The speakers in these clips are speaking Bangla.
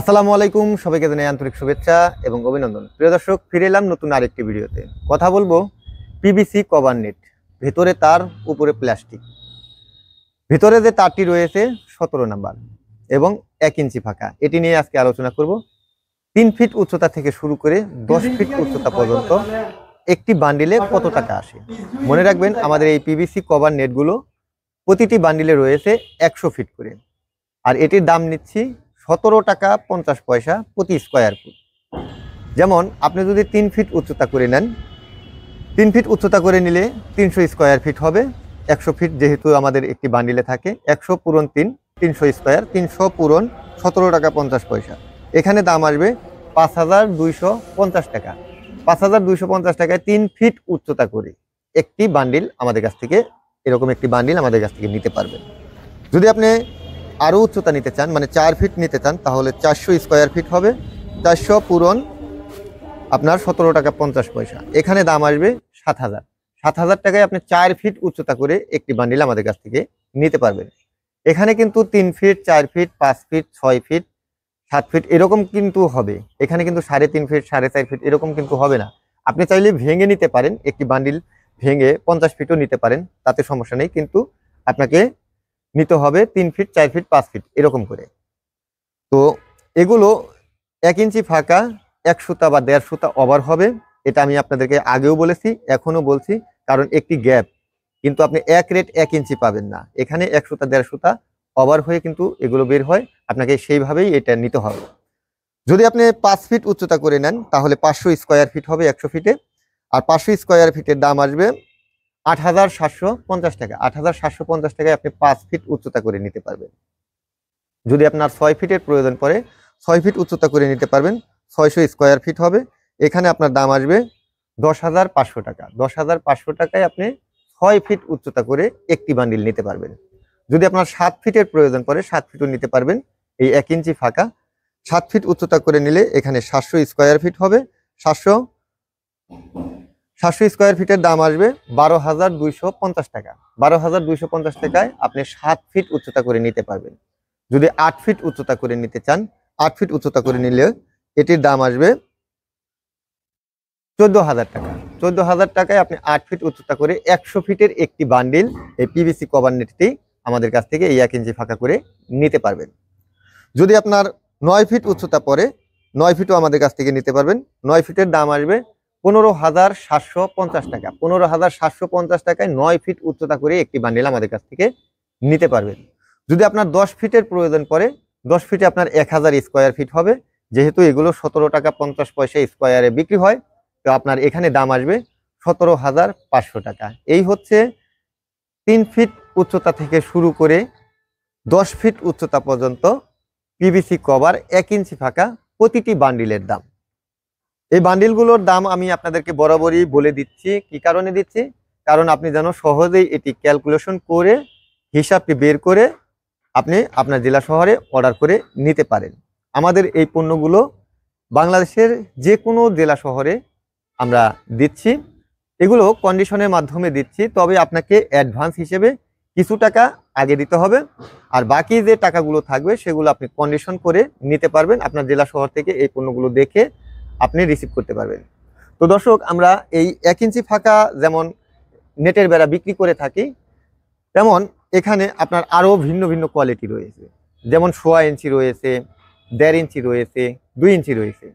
আসসালামু আলাইকুম সবাইকে জানাই আন্তরিক শুভেচ্ছা এবং অভিনন্দন প্রিয় দর্শক ফিরে এলাম নতুন আরেকটি ভিডিওতে কথা বলবো পিবিসি কভার নেট ভেতরে তার উপরে প্লাস্টিক ভেতরে যে তারটি রয়েছে সতেরো নাম্বার এবং এক ইঞ্চি ফাঁকা এটি নিয়ে আজকে আলোচনা করব তিন ফিট উচ্চতা থেকে শুরু করে দশ ফিট উচ্চতা পর্যন্ত একটি বান্ডিলে কত টাকা আসে মনে রাখবেন আমাদের এই পিবিসি কভার নেটগুলো প্রতিটি বান্ডিলে রয়েছে একশো ফিট করে আর এটির দাম নিচ্ছি সতেরো টাকা পঞ্চাশ পয়সা প্রতি স্কোয়ার ফুট যেমন আপনি যদি তিন ফিট উচ্চতা করে নেন তিন ফিট উচ্চতা করে নিলে তিনশো স্কোয়ার ফিট হবে একশো ফিট যেহেতু আমাদের একটি বান্ডিলে থাকে একশো পূরণ তিন তিনশো স্কোয়ার তিনশো পূরণ সতেরো টাকা পঞ্চাশ পয়সা এখানে দাম আসবে পাঁচ হাজার দুইশো পঞ্চাশ টাকা পাঁচ হাজার দুইশো পঞ্চাশ টাকায় তিন ফিট উচ্চতা করে একটি বান্ডিল আমাদের কাছ থেকে এরকম একটি বান্ডিল আমাদের কাছ থেকে নিতে পারবেন যদি আপনি আরও উচ্চতা নিতে চান মানে চার ফিট নিতে চান তাহলে চারশো স্কোয়ার ফিট হবে চারশো পূরণ আপনার সতেরো টাকা পঞ্চাশ পয়সা এখানে দাম আসবে সাত হাজার সাত হাজার টাকায় আপনি চার ফিট উচ্চতা করে একটি বান্ডিল আমাদের কাছ থেকে নিতে পারবেন এখানে কিন্তু তিন ফিট চার ফিট পাঁচ ফিট ছয় ফিট সাত ফিট এরকম কিন্তু হবে এখানে কিন্তু সাড়ে তিন ফিট সাড়ে চার ফিট এরকম কিন্তু হবে না আপনি চাইলে ভেঙে নিতে পারেন একটি বান্ডিল ভেঙে পঞ্চাশ ফিটও নিতে পারেন তাতে সমস্যা নেই কিন্তু আপনাকে নিতে হবে তিন ফিট চার ফিট পাঁচ ফিট এরকম করে তো এগুলো এক ইঞ্চি ফাঁকা এক সুতা বা দেড় সুতা ওভার হবে এটা আমি আপনাদেরকে আগেও বলেছি এখনও বলছি কারণ একটি গ্যাপ কিন্তু আপনি এক রেট এক ইঞ্চি পাবেন না এখানে এক সুতা দেড় সুতা ওভার হয়ে কিন্তু এগুলো বের হয় আপনাকে সেইভাবেই এটা নিতে হবে যদি আপনি পাঁচ ফিট উচ্চতা করে নেন তাহলে পাঁচশো স্কোয়ার ফিট হবে একশো ফিটে আর পাঁচশো স্কোয়ার ফিটের দাম আসবে আট হাজার সাতশো পঞ্চাশ টাকা আট হাজার সাতশো পঞ্চাশ টাকায় আপনি পাঁচ ফিট উচ্চতা করে নিতে পারবেন যদি আপনার ছয় ফিটের প্রয়োজন পড়ে ছয় ফিট উচ্চতা করে নিতে পারবেন ছয়শো স্কোয়ার ফিট হবে এখানে আপনার দাম আসবে দশ হাজার পাঁচশো টাকা দশ হাজার পাঁচশো টাকায় আপনি ছয় ফিট উচ্চতা করে একটি বান্ডিল নিতে পারবেন যদি আপনার সাত ফিটের প্রয়োজন পড়ে সাত ফিটও নিতে পারবেন এই এক ইঞ্চি ফাঁকা সাত ফিট উচ্চতা করে নিলে এখানে সাতশো স্কোয়ার ফিট হবে সাতশো সাতশো স্কোয়ার ফিটের দাম আসবে বারো হাজার দুইশো পঞ্চাশ টাকা বারো হাজার দুইশো পঞ্চাশ টাকায় আপনি সাত ফিট উচ্চতা করে নিতে পারবেন যদি আট ফিট উচ্চতা করে নিতে চান আট ফিট উচ্চতা করে নিলে এটির দাম আসবে চোদ্দ হাজার টাকা চোদ্দ হাজার টাকায় আপনি আট ফিট উচ্চতা করে একশো ফিটের একটি বান্ডিল এই পিভিসি কভার নেটটি আমাদের কাছ থেকে এই এক ইঞ্চি ফাঁকা করে নিতে পারবেন যদি আপনার নয় ফিট উচ্চতা পরে নয় ফিটও আমাদের কাছ থেকে নিতে পারবেন নয় ফিটের দাম আসবে পনেরো হাজার সাতশো পঞ্চাশ টাকা পনেরো হাজার সাতশো পঞ্চাশ টাকায় নয় ফিট উচ্চতা করে একটি বান্ডিল আমাদের কাছ থেকে নিতে পারবেন যদি আপনার দশ ফিটের প্রয়োজন পড়ে দশ ফিটে আপনার এক হাজার স্কোয়ার ফিট হবে যেহেতু এগুলো সতেরো টাকা পঞ্চাশ পয়সা স্কোয়ারে বিক্রি হয় তো আপনার এখানে দাম আসবে সতেরো হাজার পাঁচশো টাকা এই হচ্ছে তিন ফিট উচ্চতা থেকে শুরু করে দশ ফিট উচ্চতা পর্যন্ত পিভিসি কভার এক ইঞ্চি ফাঁকা প্রতিটি বান্ডিলের দাম এই বান্ডিলগুলোর দাম আমি আপনাদেরকে বরাবরই বলে দিচ্ছি কি কারণে দিচ্ছি কারণ আপনি যেন সহজেই এটি ক্যালকুলেশন করে হিসাবটি বের করে আপনি আপনার জেলা শহরে অর্ডার করে নিতে পারেন আমাদের এই পণ্যগুলো বাংলাদেশের যে কোনো জেলা শহরে আমরা দিচ্ছি এগুলো কন্ডিশনের মাধ্যমে দিচ্ছি তবে আপনাকে অ্যাডভান্স হিসেবে কিছু টাকা আগে দিতে হবে আর বাকি যে টাকাগুলো থাকবে সেগুলো আপনি কন্ডিশন করে নিতে পারবেন আপনার জেলা শহর থেকে এই পণ্যগুলো দেখে আপনি রিসিভ করতে পারবেন তো দর্শক আমরা এই এক ইঞ্চি ফাঁকা যেমন নেটের বেড়া বিক্রি করে থাকি তেমন এখানে আপনার আরও ভিন্ন ভিন্ন কোয়ালিটি রয়েছে যেমন সোয়া ইঞ্চি রয়েছে দেড় ইঞ্চি রয়েছে দুই ইঞ্চি রয়েছে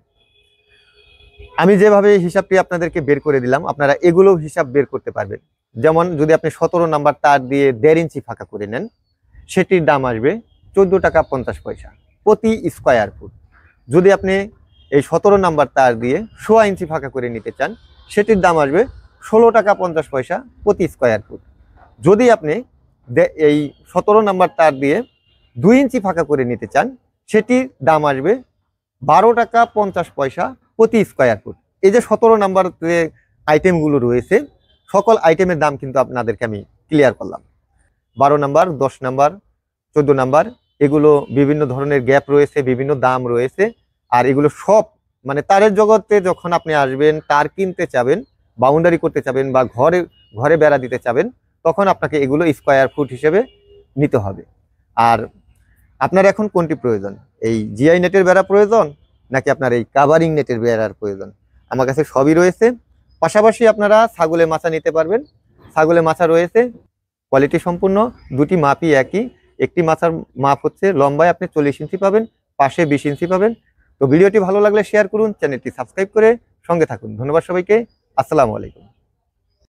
আমি যেভাবে হিসাবটি আপনাদেরকে বের করে দিলাম আপনারা এগুলো হিসাব বের করতে পারবেন যেমন যদি আপনি সতেরো নাম্বার তার দিয়ে দেড় ইঞ্চি ফাঁকা করে নেন সেটির দাম আসবে চোদ্দো টাকা পঞ্চাশ পয়সা প্রতি স্কোয়ার ফুট যদি আপনি এই সতেরো নাম্বার তার দিয়ে সোয়া ইঞ্চি ফাঁকা করে নিতে চান সেটির দাম আসবে ষোলো টাকা পঞ্চাশ পয়সা প্রতি স্কোয়ার ফুট যদি আপনি এই সতেরো নাম্বার তার দিয়ে দুই ইঞ্চি ফাঁকা করে নিতে চান সেটির দাম আসবে বারো টাকা পঞ্চাশ পয়সা প্রতি স্কোয়ার ফুট এই যে সতেরো নাম্বার যে আইটেমগুলো রয়েছে সকল আইটেমের দাম কিন্তু আপনাদেরকে আমি ক্লিয়ার করলাম বারো নাম্বার দশ নাম্বার চোদ্দো নাম্বার এগুলো বিভিন্ন ধরনের গ্যাপ রয়েছে বিভিন্ন দাম রয়েছে আর এগুলো সব মানে তারের জগতে যখন আপনি আসবেন তার কিনতে চাবেন বাউন্ডারি করতে চাবেন বা ঘরে ঘরে বেড়া দিতে চাবেন তখন আপনাকে এগুলো স্কোয়ার ফুট হিসেবে নিতে হবে আর আপনার এখন কোনটি প্রয়োজন এই জিআই নেটের বেড়া প্রয়োজন নাকি আপনার এই কাভারিং নেটের বেড়ার প্রয়োজন আমার কাছে সবই রয়েছে পাশাপাশি আপনারা ছাগলে মাছা নিতে পারবেন ছাগলে মাছা রয়েছে কোয়ালিটি সম্পূর্ণ দুটি মাপই একই একটি মাছার মাপ হচ্ছে লম্বায় আপনি চল্লিশ ইঞ্চি পাবেন পাশে বিশ ইঞ্চি পাবেন তো ভিডিওটি ভালো লাগলে শেয়ার করুন চ্যানেলটি সাবস্ক্রাইব করে সঙ্গে থাকুন ধন্যবাদ সবাইকে আসসালামু আলাইকুম